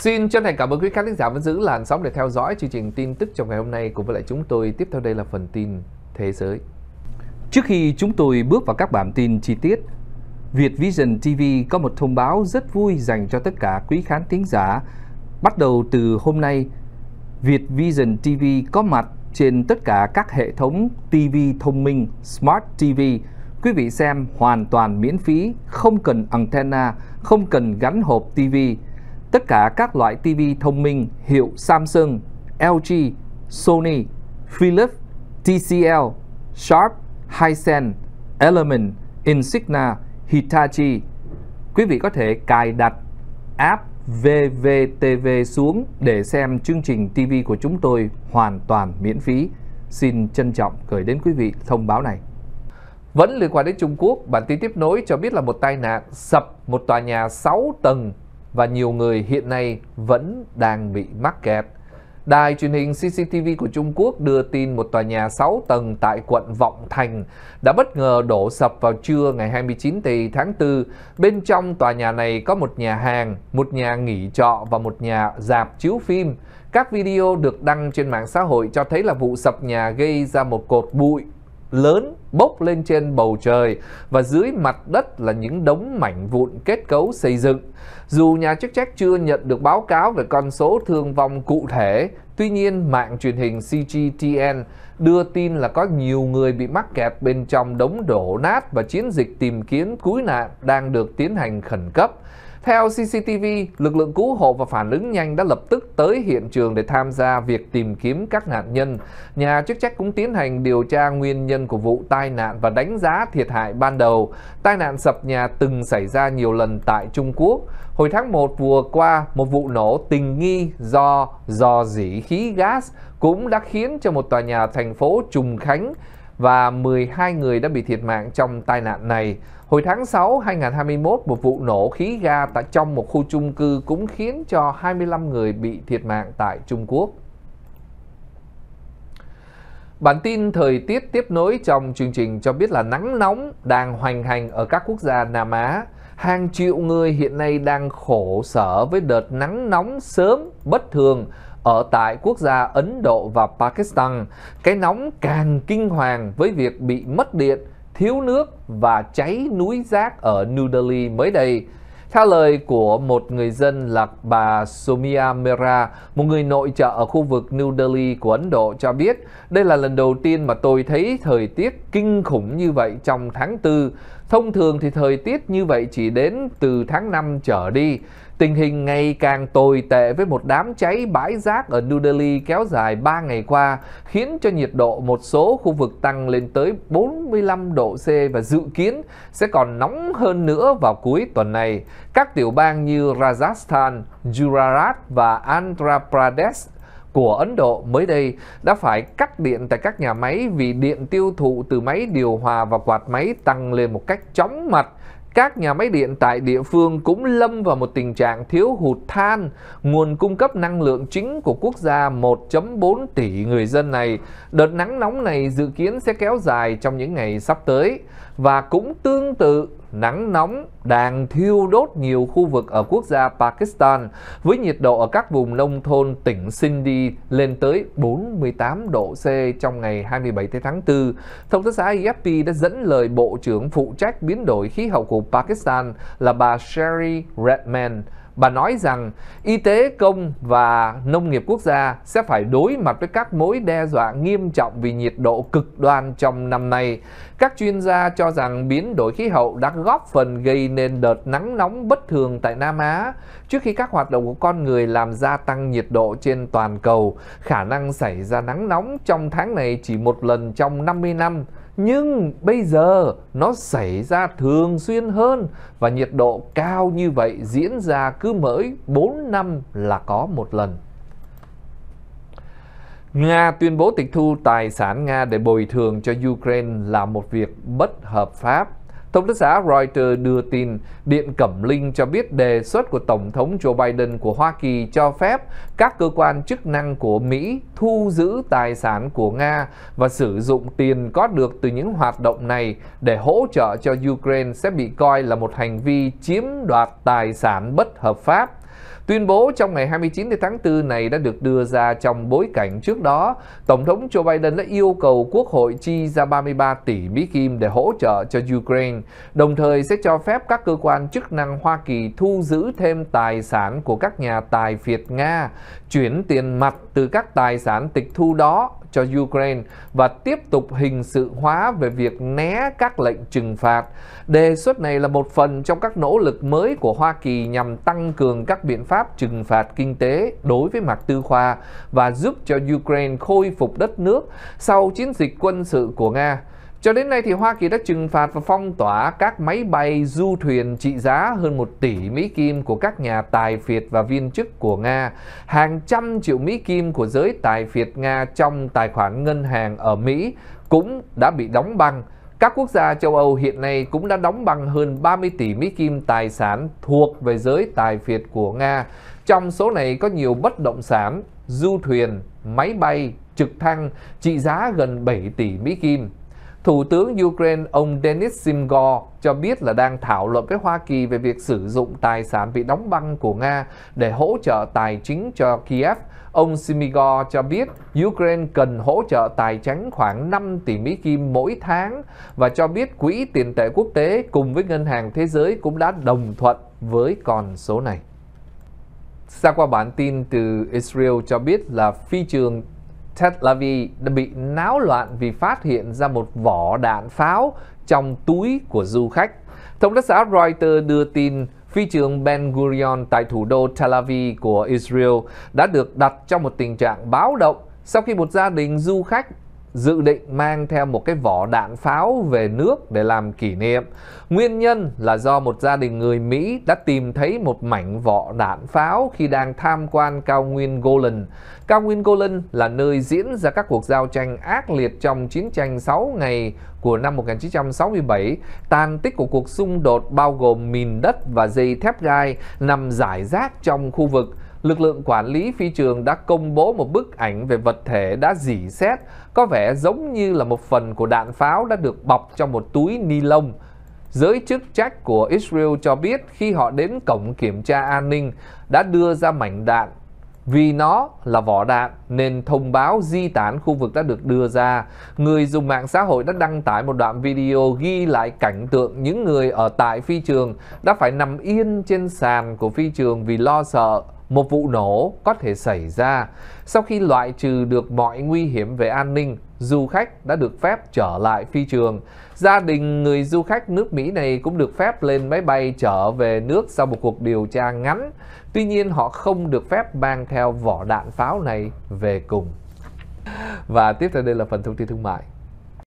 Xin chân thành cảm ơn quý khán thính giả vẫn giữ làn sóng để theo dõi chương trình tin tức trong ngày hôm nay cùng với lại chúng tôi. Tiếp theo đây là phần tin thế giới. Trước khi chúng tôi bước vào các bản tin chi tiết, Việt Vision TV có một thông báo rất vui dành cho tất cả quý khán thính giả. Bắt đầu từ hôm nay, Việt Vision TV có mặt trên tất cả các hệ thống TV thông minh Smart TV. Quý vị xem hoàn toàn miễn phí, không cần antenna, không cần gắn hộp TV tất cả các loại TV thông minh hiệu Samsung, LG, Sony, Philips, TCL, Sharp, Hisense, Element, Insignia, Hitachi. Quý vị có thể cài đặt app VVTV xuống để xem chương trình TV của chúng tôi hoàn toàn miễn phí. Xin trân trọng gửi đến quý vị thông báo này. Vẫn liên quan đến Trung Quốc, bản tin tiếp nối cho biết là một tai nạn sập một tòa nhà 6 tầng và nhiều người hiện nay vẫn đang bị mắc kẹt. Đài truyền hình CCTV của Trung Quốc đưa tin một tòa nhà 6 tầng tại quận Vọng Thành đã bất ngờ đổ sập vào trưa ngày 29 tháng 4. Bên trong tòa nhà này có một nhà hàng, một nhà nghỉ trọ và một nhà dạp chiếu phim. Các video được đăng trên mạng xã hội cho thấy là vụ sập nhà gây ra một cột bụi lớn bốc lên trên bầu trời và dưới mặt đất là những đống mảnh vụn kết cấu xây dựng. Dù nhà chức trách chưa nhận được báo cáo về con số thương vong cụ thể, tuy nhiên mạng truyền hình CGTN đưa tin là có nhiều người bị mắc kẹt bên trong đống đổ nát và chiến dịch tìm kiếm cứu nạn đang được tiến hành khẩn cấp. Theo CCTV, lực lượng cứu hộ và phản ứng nhanh đã lập tức tới hiện trường để tham gia việc tìm kiếm các nạn nhân. Nhà chức trách cũng tiến hành điều tra nguyên nhân của vụ tai nạn và đánh giá thiệt hại ban đầu. Tai nạn sập nhà từng xảy ra nhiều lần tại Trung Quốc. Hồi tháng 1 vừa qua, một vụ nổ tình nghi do dò dỉ khí gas cũng đã khiến cho một tòa nhà thành phố Trùng Khánh và 12 người đã bị thiệt mạng trong tai nạn này. Hồi tháng 6 2021, một vụ nổ khí ga tại trong một khu chung cư cũng khiến cho 25 người bị thiệt mạng tại Trung Quốc. Bản tin thời tiết tiếp nối trong chương trình cho biết là nắng nóng đang hoành hành ở các quốc gia Nam Á. Hàng triệu người hiện nay đang khổ sở với đợt nắng nóng sớm, bất thường ở tại quốc gia Ấn Độ và Pakistan, cái nóng càng kinh hoàng với việc bị mất điện, thiếu nước và cháy núi rác ở New Delhi mới đây. Theo lời của một người dân là bà Somia Mera, một người nội trợ ở khu vực New Delhi của Ấn Độ cho biết, đây là lần đầu tiên mà tôi thấy thời tiết kinh khủng như vậy trong tháng 4. Thông thường thì thời tiết như vậy chỉ đến từ tháng 5 trở đi. Tình hình ngày càng tồi tệ với một đám cháy bãi rác ở New Delhi kéo dài 3 ngày qua, khiến cho nhiệt độ một số khu vực tăng lên tới 45 độ C và dự kiến sẽ còn nóng hơn nữa vào cuối tuần này. Các tiểu bang như Rajasthan, Gujarat và Andhra Pradesh của Ấn Độ mới đây đã phải cắt điện tại các nhà máy vì điện tiêu thụ từ máy điều hòa và quạt máy tăng lên một cách chóng mặt các nhà máy điện tại địa phương cũng lâm vào một tình trạng thiếu hụt than, nguồn cung cấp năng lượng chính của quốc gia 1.4 tỷ người dân này. Đợt nắng nóng này dự kiến sẽ kéo dài trong những ngày sắp tới và cũng tương tự nắng nóng đang thiêu đốt nhiều khu vực ở quốc gia Pakistan với nhiệt độ ở các vùng nông thôn tỉnh Sindhi lên tới 48 độ C trong ngày 27 tháng 4. Thông tấn xã AFP đã dẫn lời Bộ trưởng phụ trách biến đổi khí hậu của Pakistan là bà Sherry Redman Bà nói rằng y tế công và nông nghiệp quốc gia sẽ phải đối mặt với các mối đe dọa nghiêm trọng vì nhiệt độ cực đoan trong năm nay. Các chuyên gia cho rằng biến đổi khí hậu đã góp phần gây nên đợt nắng nóng bất thường tại Nam Á. Trước khi các hoạt động của con người làm gia tăng nhiệt độ trên toàn cầu, khả năng xảy ra nắng nóng trong tháng này chỉ một lần trong 50 năm nhưng bây giờ nó xảy ra thường xuyên hơn và nhiệt độ cao như vậy diễn ra cứ mỗi 4 năm là có một lần. Nga tuyên bố tịch thu tài sản Nga để bồi thường cho Ukraine là một việc bất hợp pháp Thông tấn xã Reuters đưa tin Điện Cẩm Linh cho biết đề xuất của Tổng thống Joe Biden của Hoa Kỳ cho phép các cơ quan chức năng của Mỹ thu giữ tài sản của Nga và sử dụng tiền có được từ những hoạt động này để hỗ trợ cho Ukraine sẽ bị coi là một hành vi chiếm đoạt tài sản bất hợp pháp Tuyên bố trong ngày 29 tháng 4 này đã được đưa ra trong bối cảnh trước đó, Tổng thống Joe Biden đã yêu cầu Quốc hội chi ra 33 tỷ Mỹ Kim để hỗ trợ cho Ukraine, đồng thời sẽ cho phép các cơ quan chức năng Hoa Kỳ thu giữ thêm tài sản của các nhà tài phiệt Nga, chuyển tiền mặt từ các tài sản tịch thu đó cho Ukraine và tiếp tục hình sự hóa về việc né các lệnh trừng phạt. Đề xuất này là một phần trong các nỗ lực mới của Hoa Kỳ nhằm tăng cường các biện pháp trừng phạt kinh tế đối với mặt tư khoa và giúp cho Ukraine khôi phục đất nước sau chiến dịch quân sự của Nga. Cho đến nay thì Hoa Kỳ đã trừng phạt và phong tỏa các máy bay du thuyền trị giá hơn 1 tỷ Mỹ Kim của các nhà tài phiệt và viên chức của Nga, hàng trăm triệu Mỹ Kim của giới tài phiệt Nga trong tài khoản ngân hàng ở Mỹ cũng đã bị đóng băng. Các quốc gia châu Âu hiện nay cũng đã đóng băng hơn 30 tỷ Mỹ Kim tài sản thuộc về giới tài phiệt của Nga. Trong số này có nhiều bất động sản, du thuyền, máy bay, trực thăng trị giá gần 7 tỷ Mỹ Kim. Thủ tướng Ukraine ông Denis Simgor cho biết là đang thảo luận với Hoa Kỳ về việc sử dụng tài sản bị đóng băng của Nga để hỗ trợ tài chính cho Kiev. Ông Simigor cho biết Ukraine cần hỗ trợ tài chính khoảng 5 tỷ Mỹ Kim mỗi tháng và cho biết Quỹ tiền tệ quốc tế cùng với Ngân hàng Thế giới cũng đã đồng thuận với con số này. Xa qua bản tin từ Israel cho biết là phi trường Tel Aviv đã bị náo loạn vì phát hiện ra một vỏ đạn pháo trong túi của du khách. Thông tấn xã Reuters đưa tin phi trường Ben Gurion tại thủ đô Tel Aviv của Israel đã được đặt trong một tình trạng báo động sau khi một gia đình du khách dự định mang theo một cái vỏ đạn pháo về nước để làm kỷ niệm. Nguyên nhân là do một gia đình người Mỹ đã tìm thấy một mảnh vỏ đạn pháo khi đang tham quan cao nguyên Golan. Cao nguyên Golan là nơi diễn ra các cuộc giao tranh ác liệt trong chiến tranh 6 ngày của năm 1967. Tàn tích của cuộc xung đột bao gồm mìn đất và dây thép gai nằm rải rác trong khu vực lực lượng quản lý phi trường đã công bố một bức ảnh về vật thể đã dỉ xét, có vẻ giống như là một phần của đạn pháo đã được bọc trong một túi ni lông. Giới chức trách của Israel cho biết khi họ đến cổng kiểm tra an ninh đã đưa ra mảnh đạn. Vì nó là vỏ đạn nên thông báo di tản khu vực đã được đưa ra. Người dùng mạng xã hội đã đăng tải một đoạn video ghi lại cảnh tượng những người ở tại phi trường đã phải nằm yên trên sàn của phi trường vì lo sợ một vụ nổ có thể xảy ra sau khi loại trừ được mọi nguy hiểm về an ninh du khách đã được phép trở lại phi trường gia đình người du khách nước mỹ này cũng được phép lên máy bay trở về nước sau một cuộc điều tra ngắn tuy nhiên họ không được phép mang theo vỏ đạn pháo này về cùng và tiếp theo đây là phần thông tin thương mại